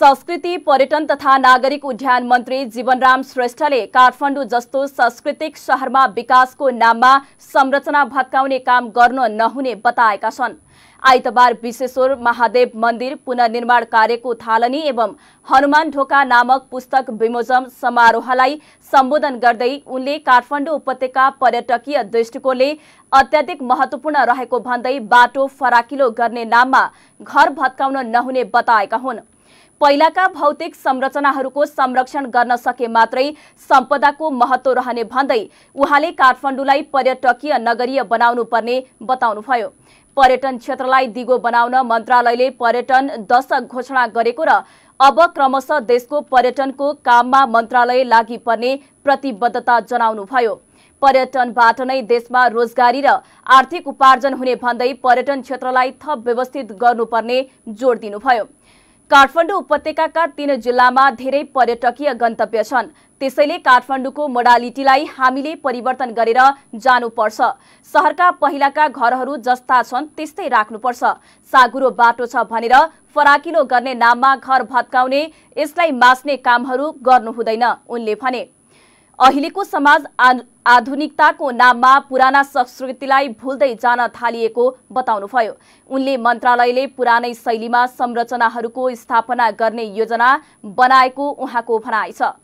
संस्कृति पर्यटन तथा नागरिक उद्यान मन्त्री जीवनराम श्रेष्ठले काठमाडौँ जस्तो सांस्कृतिक सहरमा विकासको नाममा संरचना भत्काउने काम गर्न नहुने बताएका छन् आइतबार विश्वेश्वर महादेव मन्दिर पुननिर्माण कार्यको थालनी एवं हनुमान ढोका नामक पुस्तक विमोचन समारोहलाई सम्बोधन गर्दै उनले काठमाडौँ उपत्यका पर्यटकीय दृष्टिकोणले अत्याधिक महत्त्वपूर्ण रहेको भन्दै बाटो फराकिलो गर्ने नाममा घर भत्काउन नहुने बताएका हुन् पहिलाका भौतिक संरचनाहरूको संरक्षण गर्न सके मात्रै सम्पदाको महत्व रहने भन्दै उहाँले काठमाडौँलाई पर्यटकीय नगरीय बनाउनु पर्ने बताउनुभयो पर्यटन क्षेत्रलाई दिगो बनाउन मन्त्रालयले पर्यटन दशक घोषणा गरेको र अब क्रमशः देशको पर्यटनको काममा मन्त्रालय लागि पर्ने प्रतिबद्धता जनाउनुभयो पर्यटनबाट नै देशमा रोजगारी र आर्थिक उपार्जन हुने भन्दै पर्यटन क्षेत्रलाई थप व्यवस्थित गर्नुपर्ने जोड दिनुभयो काठमाडौँ उपत्यकाका तीन जिल्लामा धेरै पर्यटकीय गन्तव्य छन् त्यसैले काठमाडौँको मोडालिटीलाई हामीले परिवर्तन गरेर जानुपर्छ सहरका पहिलाका घरहरू जस्ता छन् त्यस्तै राख्नुपर्छ सागुरो बाटो छ भनेर फराकिलो गर्ने नाममा घर भत्काउने यसलाई मास्ने कामहरू गर्नु हुँदैन उनले भने अहिलेको समाज आधुनिकताको नाममा पुराना संस्कृतिलाई भुल्दै जान थालिएको बताउनुभयो उनले मन्त्रालयले पुरानै शैलीमा संरचनाहरूको स्थापना गर्ने योजना बनाएको उहाँको भनाइ छ